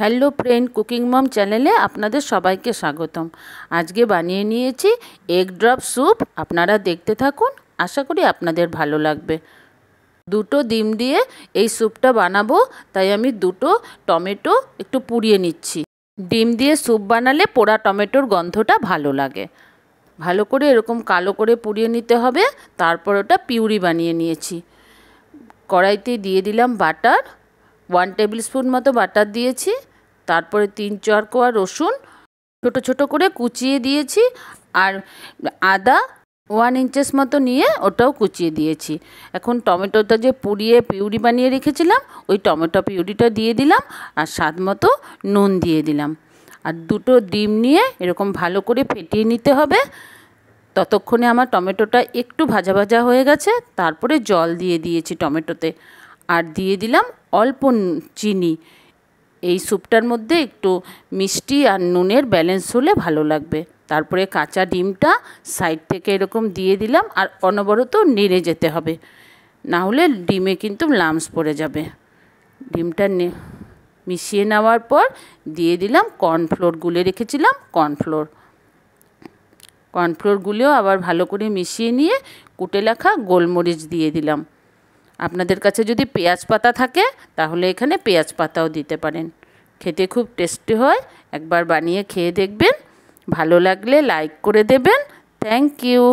hello friend cooking মম চ্যানেলে আপনাদের সবাইকে স্বাগতম আজকে বানিয়ে নিয়েছি এগ ড্রপ স্যুপ আপনারা দেখতে থাকুন আশা করি আপনাদের ভালো লাগবে দুটো ডিম দিয়ে এই স্যুপটা বানাবো তাই আমি দুটো টমেটো একটু পুড়িয়ে নিচ্ছি ডিম দিয়ে স্যুপ বানালে পোড়া টমেটোর গন্ধটা ভালো লাগে ভালো করে এরকম কালো করে পুড়িয়ে নিতে হবে তারপর ওটা পিউরি বানিয়ে নিয়েছি কড়াইতে দিয়ে দিলাম বাটার ওয়ান টেবিল স্পুন মতো বাটার দিয়েছি তারপরে তিন চার কোয়া রসুন ছোট ছোট করে কুচিয়ে দিয়েছি আর আদা ওয়ান ইঞ্চেস মতো নিয়ে ওটাও কুচিয়ে দিয়েছি এখন টমেটোটা যে পুড়িয়ে পিউরি বানিয়ে রেখেছিলাম ওই টমেটো পিউরিটা দিয়ে দিলাম আর স্বাদ মতো নুন দিয়ে দিলাম আর দুটো ডিম নিয়ে এরকম ভালো করে ফেটিয়ে নিতে হবে ততক্ষণে আমার টমেটোটা একটু ভাজা ভাজা হয়ে গেছে তারপরে জল দিয়ে দিয়েছি টমেটোতে আর দিয়ে দিলাম অল্প চিনি এই স্যুপটার মধ্যে একটু মিষ্টি আর নুনের ব্যালেন্স হলে ভালো লাগবে তারপরে কাঁচা ডিমটা সাইড থেকে এরকম দিয়ে দিলাম আর অনবরত নেড়ে যেতে হবে না হলে ডিমে কিন্তু লামস পড়ে যাবে ডিমটা মিশিয়ে নেওয়ার পর দিয়ে দিলাম কর্নফ্লোর গুলে রেখেছিলাম কর্নফ্লোর কর্নফ্লোর গুলেও আবার ভালো করে মিশিয়ে নিয়ে কুটে লেখা গোলমরিচ দিয়ে দিলাম আপনাদের কাছে যদি পেঁয়াজ পাতা থাকে তাহলে এখানে পেঁয়াজ পাতাও দিতে পারেন খেতে খুব টেস্টি হয় একবার বানিয়ে খেয়ে দেখবেন ভালো লাগলে লাইক করে দেবেন থ্যাংক ইউ